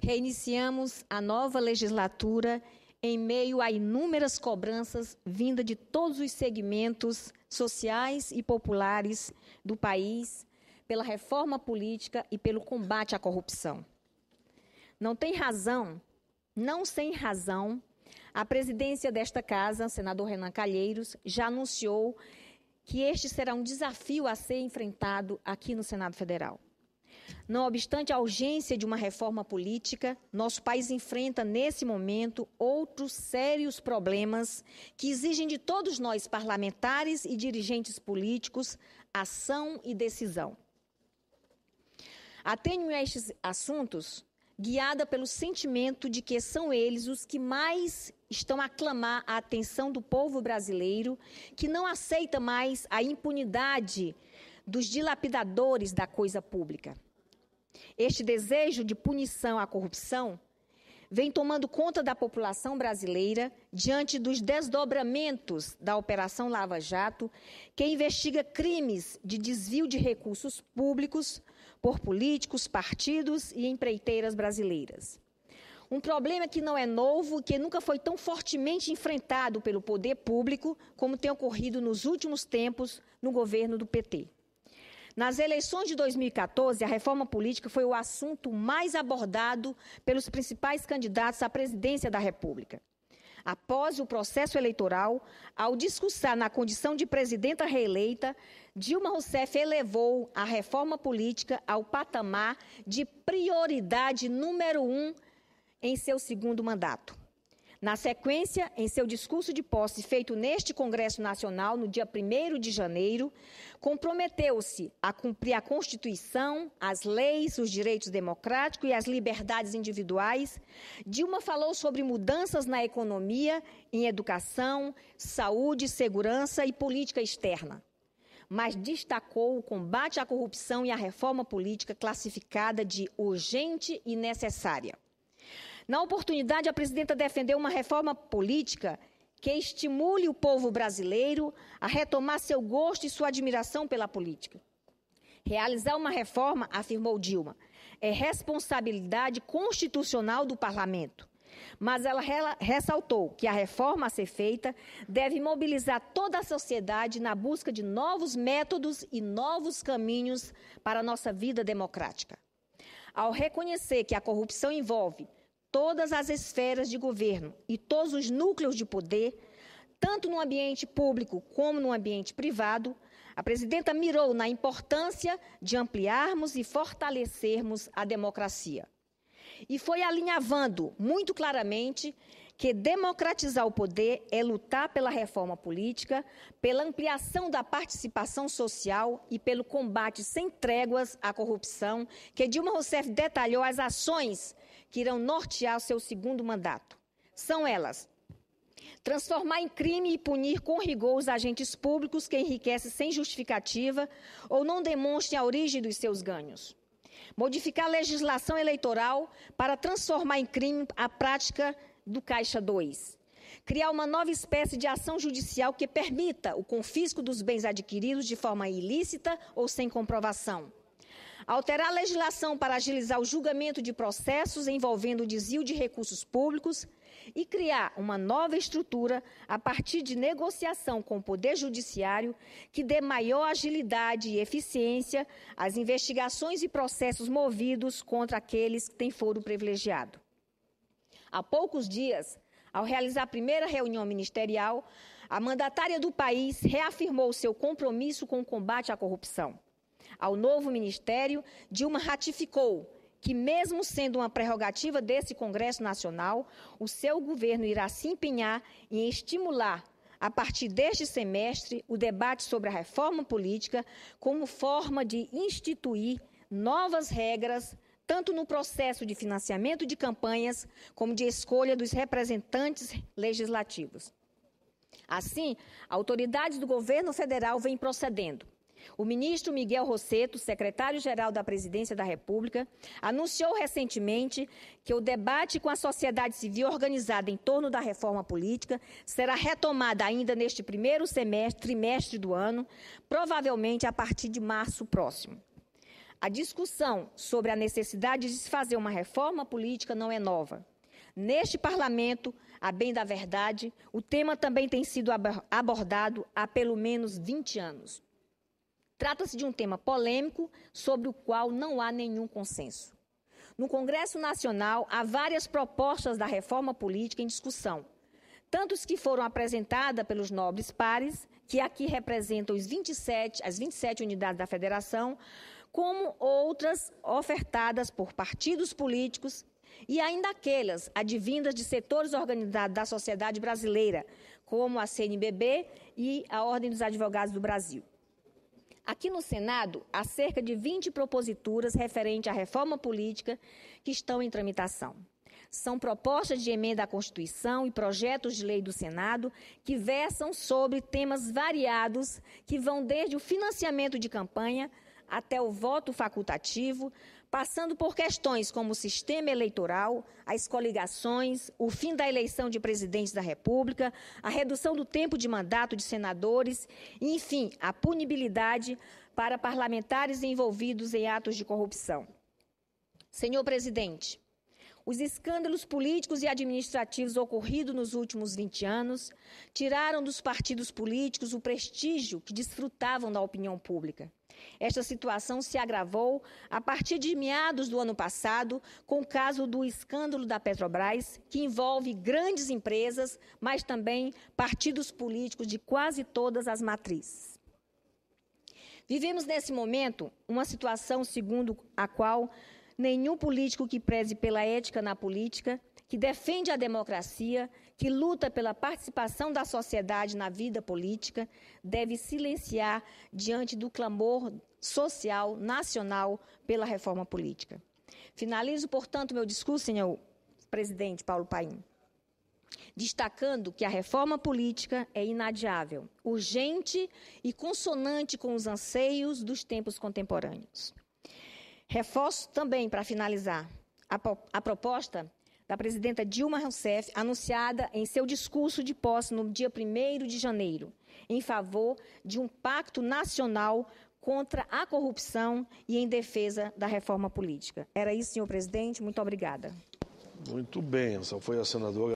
reiniciamos a nova legislatura em meio a inúmeras cobranças vinda de todos os segmentos sociais e populares do país pela reforma política e pelo combate à corrupção. Não tem razão, não sem razão, a presidência desta casa, senador Renan Calheiros, já anunciou que este será um desafio a ser enfrentado aqui no Senado Federal. Não obstante a urgência de uma reforma política, nosso país enfrenta nesse momento outros sérios problemas que exigem de todos nós, parlamentares e dirigentes políticos, ação e decisão. Atenho estes assuntos guiada pelo sentimento de que são eles os que mais estão a clamar a atenção do povo brasileiro, que não aceita mais a impunidade dos dilapidadores da coisa pública. Este desejo de punição à corrupção vem tomando conta da população brasileira diante dos desdobramentos da Operação Lava Jato, que investiga crimes de desvio de recursos públicos por políticos, partidos e empreiteiras brasileiras. Um problema que não é novo, que nunca foi tão fortemente enfrentado pelo poder público como tem ocorrido nos últimos tempos no governo do PT. Nas eleições de 2014, a reforma política foi o assunto mais abordado pelos principais candidatos à presidência da República. Após o processo eleitoral, ao discursar na condição de presidenta reeleita, Dilma Rousseff elevou a reforma política ao patamar de prioridade número um em seu segundo mandato. Na sequência, em seu discurso de posse feito neste Congresso Nacional, no dia 1 de janeiro, comprometeu-se a cumprir a Constituição, as leis, os direitos democráticos e as liberdades individuais. Dilma falou sobre mudanças na economia, em educação, saúde, segurança e política externa. Mas destacou o combate à corrupção e à reforma política, classificada de urgente e necessária. Na oportunidade, a presidenta defendeu uma reforma política que estimule o povo brasileiro a retomar seu gosto e sua admiração pela política. Realizar uma reforma, afirmou Dilma, é responsabilidade constitucional do parlamento. Mas ela ressaltou que a reforma a ser feita deve mobilizar toda a sociedade na busca de novos métodos e novos caminhos para a nossa vida democrática. Ao reconhecer que a corrupção envolve todas as esferas de governo e todos os núcleos de poder, tanto no ambiente público como no ambiente privado, a presidenta mirou na importância de ampliarmos e fortalecermos a democracia. E foi alinhavando muito claramente que democratizar o poder é lutar pela reforma política, pela ampliação da participação social e pelo combate sem tréguas à corrupção, que Dilma Rousseff detalhou as ações que irão nortear seu segundo mandato. São elas: transformar em crime e punir com rigor os agentes públicos que enriquecem sem justificativa ou não demonstrem a origem dos seus ganhos. Modificar a legislação eleitoral para transformar em crime a prática do Caixa 2. Criar uma nova espécie de ação judicial que permita o confisco dos bens adquiridos de forma ilícita ou sem comprovação Alterar a legislação para agilizar o julgamento de processos envolvendo o desvio de recursos públicos e criar uma nova estrutura a partir de negociação com o Poder Judiciário que dê maior agilidade e eficiência às investigações e processos movidos contra aqueles que têm foro privilegiado. Há poucos dias, ao realizar a primeira reunião ministerial, a mandatária do país reafirmou seu compromisso com o combate à corrupção ao novo ministério, Dilma ratificou que, mesmo sendo uma prerrogativa desse Congresso Nacional, o seu governo irá se empenhar em estimular, a partir deste semestre, o debate sobre a reforma política como forma de instituir novas regras, tanto no processo de financiamento de campanhas, como de escolha dos representantes legislativos. Assim, autoridades do governo federal vêm procedendo o ministro Miguel Rosseto, secretário-geral da Presidência da República, anunciou recentemente que o debate com a sociedade civil organizada em torno da reforma política será retomado ainda neste primeiro semestre, trimestre do ano, provavelmente a partir de março próximo. A discussão sobre a necessidade de se fazer uma reforma política não é nova. Neste parlamento, a bem da verdade, o tema também tem sido abordado há pelo menos 20 anos. Trata-se de um tema polêmico sobre o qual não há nenhum consenso. No Congresso Nacional, há várias propostas da reforma política em discussão, tanto as que foram apresentadas pelos nobres pares, que aqui representam 27, as 27 unidades da Federação, como outras ofertadas por partidos políticos e ainda aquelas advindas de setores organizados da sociedade brasileira, como a CNBB e a Ordem dos Advogados do Brasil. Aqui no Senado, há cerca de 20 proposituras referente à reforma política que estão em tramitação. São propostas de emenda à Constituição e projetos de lei do Senado que versam sobre temas variados que vão desde o financiamento de campanha até o voto facultativo, passando por questões como o sistema eleitoral, as coligações, o fim da eleição de presidentes da República, a redução do tempo de mandato de senadores e, enfim, a punibilidade para parlamentares envolvidos em atos de corrupção. Senhor presidente, os escândalos políticos e administrativos ocorridos nos últimos 20 anos tiraram dos partidos políticos o prestígio que desfrutavam da opinião pública. Esta situação se agravou a partir de meados do ano passado, com o caso do escândalo da Petrobras, que envolve grandes empresas, mas também partidos políticos de quase todas as matrizes. Vivemos nesse momento uma situação segundo a qual nenhum político que preze pela ética na política, que defende a democracia, que luta pela participação da sociedade na vida política, deve silenciar diante do clamor social, nacional, pela reforma política. Finalizo, portanto, meu discurso, senhor presidente Paulo Paim, destacando que a reforma política é inadiável, urgente e consonante com os anseios dos tempos contemporâneos. Reforço também, para finalizar, a, a proposta da presidenta Dilma Rousseff, anunciada em seu discurso de posse no dia 1 de janeiro, em favor de um pacto nacional contra a corrupção e em defesa da reforma política. Era isso, senhor presidente. Muito obrigada. Muito bem, essa foi a senadora.